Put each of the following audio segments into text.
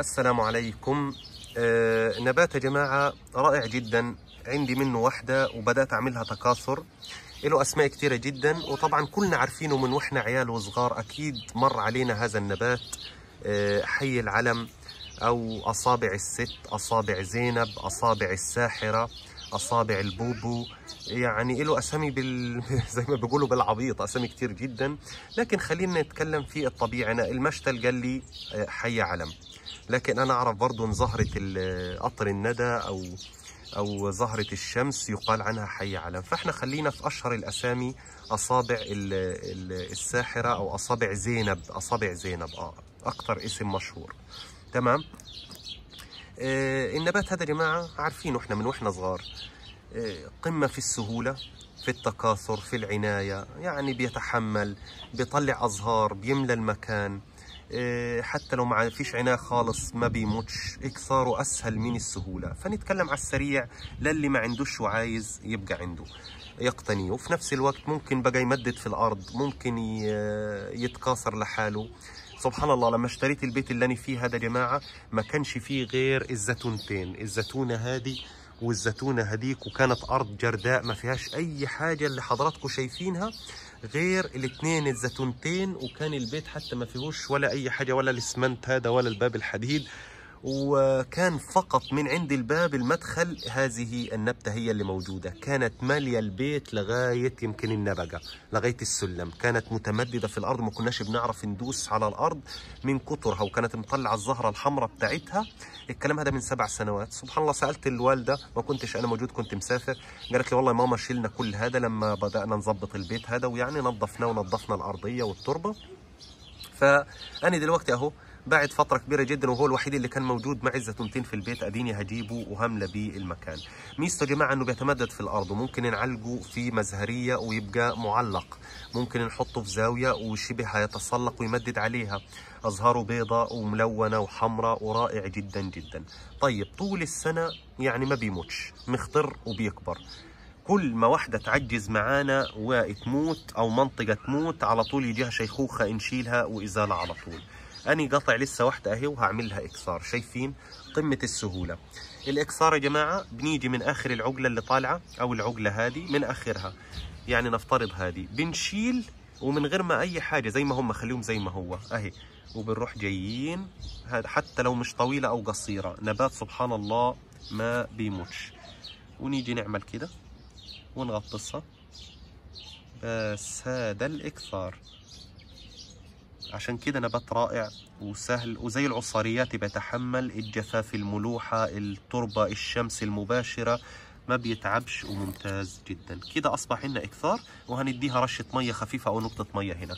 السلام عليكم آه نبات يا جماعة رائع جدا عندي منه واحدة وبدأت أعملها تكاثر له أسماء كتيرة جدا وطبعا كلنا عارفينه من وإحنا عيال وصغار أكيد مر علينا هذا النبات آه حي العلم أو أصابع الست أصابع زينب أصابع الساحرة أصابع البوبو يعني له أسامي بال... زي ما بيقولوا بالعبيط أسامي كتير جدا لكن خلينا نتكلم في الطبيعة أنا المشتل قال لي آه، حي علم لكن انا اعرف برضو ان زهره قطر الندى او او زهره الشمس يقال عنها حي علم فاحنا خلينا في اشهر الاسامي اصابع الساحره او اصابع زينب اصابع زينب اه اكتر اسم مشهور تمام آه النبات هذا يا جماعه عارفينه احنا من واحنا صغار آه قمه في السهوله في التكاثر في العناية يعني بيتحمل بيطلع أزهار بيملى المكان إيه، حتى لو ما فيش عناية خالص ما بيموتش إكساره أسهل من السهولة فنتكلم على السريع للي ما عندوش وعايز يبقى عنده يقتنيه وفي نفس الوقت ممكن بقى يمدد في الأرض ممكن يتكاثر لحاله سبحان الله لما اشتريت البيت اللي أنا فيه هذا يا جماعة ما كانش فيه غير الزيتونتين الزيتونة هذه والزتونة هديك وكانت أرض جرداء ما فيهاش أي حاجة اللي حضراتكم شايفينها غير الاثنين الزتونتين وكان البيت حتى ما فيهوش ولا أي حاجة ولا الاسمنت هذا ولا الباب الحديد وكان فقط من عند الباب المدخل هذه النبتة هي اللي موجودة كانت مالية البيت لغاية يمكن النبقة لغاية السلم كانت متمددة في الأرض ما كناش بنعرف ندوس على الأرض من كترها وكانت مطلعة الزهرة الحمراء بتاعتها الكلام هذا من سبع سنوات سبحان الله سألت الوالدة ما كنتش أنا موجود كنت مسافر قالت لي والله ماما شلنا كل هذا لما بدأنا نظبط البيت هذا ويعني نظفناه ونظفنا الأرضية والتربة فأنا دلوقتي أهو بعد فتره كبيره جدا وهو الوحيد اللي كان موجود مع عزه تنتين في البيت اديني هجيبه وهمله بيه المكان ميزته يا جماعه انه بيتمدد في الارض وممكن نعلقه في مزهريه ويبقى معلق ممكن نحطه في زاويه وشبه هيتسلق ويمدد عليها ازهاره بيضاء وملونه وحمراء ورائع جدا جدا طيب طول السنه يعني ما بيموتش مخضر وبيكبر كل ما واحدة تعجز معانا وتموت أو منطقة تموت على طول يجيها شيخوخة نشيلها وإزالة على طول اني قطع لسه واحده اهي وهعملها اكسار شايفين قمه السهوله الاكسار يا جماعه بنيجي من اخر العقله اللي طالعه او العقله هذه من اخرها يعني نفترض هذه بنشيل ومن غير ما اي حاجه زي ما هم خليهم زي ما هو اهي وبنروح جايين حتى لو مش طويله او قصيره نبات سبحان الله ما بيموتش ونيجي نعمل كده ونغطسها بس هذا الاكثار عشان كده نبات رائع وسهل وزي العصاريات بيتحمل الجفاف الملوحة التربة الشمس المباشرة ما بيتعبش وممتاز جدا كده اصبح لنا اكثار وهنديها رشه ميه خفيفه او نقطه ميه هنا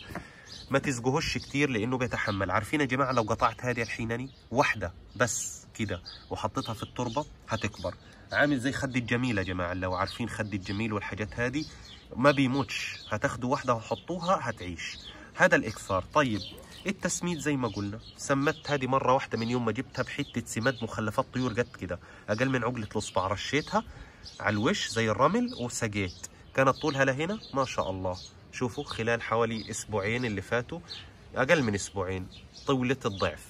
ما تسجهوش كتير لانه بيتحمل عارفين يا جماعه لو قطعت هذه الحينني واحده بس كده وحطيتها في التربه هتكبر عامل زي خد الجميل يا جماعه لو عارفين خد الجميل والحاجات هذه ما بيموتش هتاخدوا واحده وحطوها هتعيش هذا الاكثار طيب التسميد زي ما قلنا سمدت هذه مره واحده من يوم ما جبتها بحته سماد مخلفات طيور قد كده اقل من عقله الاصبع رشيتها على الوش زي الرمل وسقيت كانت طولها لهنا ما شاء الله شوفوا خلال حوالي اسبوعين اللي فاتوا اقل من اسبوعين طولت الضعف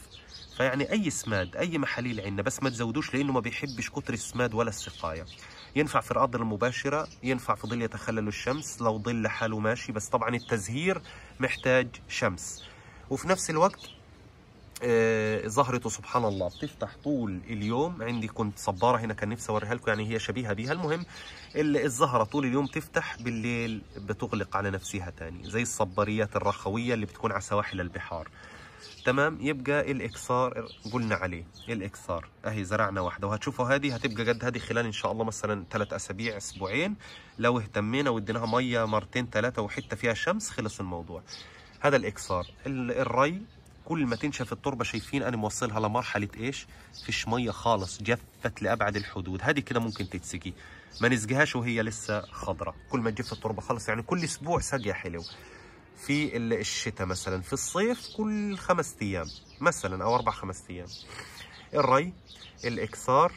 فيعني اي سماد اي محاليل عندنا بس ما تزودوش لانه ما بيحبش كتر السماد ولا السقايه ينفع في الارض المباشرة ينفع في ظل يتخلل الشمس لو ظل لحاله ماشي بس طبعا التزهير محتاج شمس وفي نفس الوقت آه زهرته سبحان الله بتفتح طول اليوم عندي كنت صباره هنا كان نفسي اوريها لكم يعني هي شبيهه بيها المهم الزهره طول اليوم تفتح بالليل بتغلق على نفسها تاني زي الصباريات الرخويه اللي بتكون على سواحل البحار تمام يبقى الاكسار قلنا عليه الاكسار اهي زرعنا واحده وهتشوفوا هذه هتبقى قد هذه خلال ان شاء الله مثلا ثلاث اسابيع اسبوعين لو اهتمينا واديناها ميه مرتين ثلاثه وحته فيها شمس خلص الموضوع هذا الاكسار الري كل ما تنشف التربه شايفين انا موصلها لمرحله ايش فيش ميه خالص جفت لابعد الحدود هذه كده ممكن تتسقي ما نسقيهاش وهي لسه خضراء كل ما تجف التربه خالص يعني كل اسبوع سقيه حلو في الشتاء مثلا في الصيف كل خمس ايام مثلا او اربع خمس ايام الري الاكثار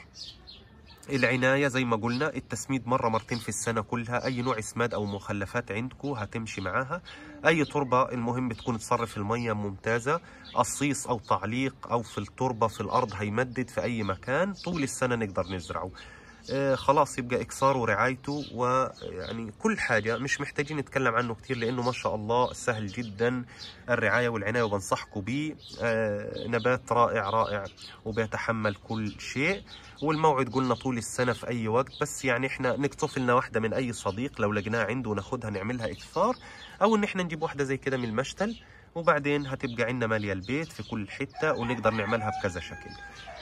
العناية زي ما قلنا التسميد مرة مرتين في السنة كلها أي نوع اسماد أو مخلفات عندكم هتمشي معاها أي تربة المهم تكون تصرف المية ممتازة قصيص أو تعليق أو في التربة في الأرض هيمدد في أي مكان طول السنة نقدر نزرعه آه، خلاص يبقى إكسار ورعايته ويعني كل حاجة مش محتاجين نتكلم عنه كثير لأنه ما شاء الله سهل جدا الرعاية والعناية وبنصحكم به آه، نبات رائع رائع وبيتحمل كل شيء والموعد قلنا طول السنة في أي وقت بس يعني إحنا نكتف لنا واحدة من أي صديق لو لقيناها عنده وناخذها نعملها إكثار أو إن إحنا نجيب واحدة زي كده من المشتل وبعدين هتبقى عندنا ماليه البيت في كل حته ونقدر نعملها بكذا شكل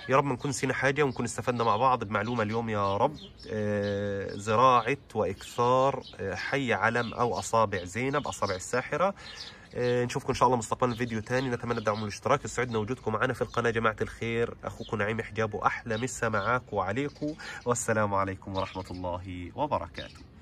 يا رب نكون نسينا حاجه ونكون استفدنا مع بعض بمعلومه اليوم يا رب آه، زراعه واكثار آه، حي علم او اصابع زينب اصابع الساحره آه، نشوفكم ان شاء الله مستقبلا فيديو ثاني نتمنى الدعم والاشتراك يسعدنا وجودكم معنا في القناه جماعه الخير اخوكم نعيم حجاب واحلى مسا معاكم وعليكم والسلام عليكم ورحمه الله وبركاته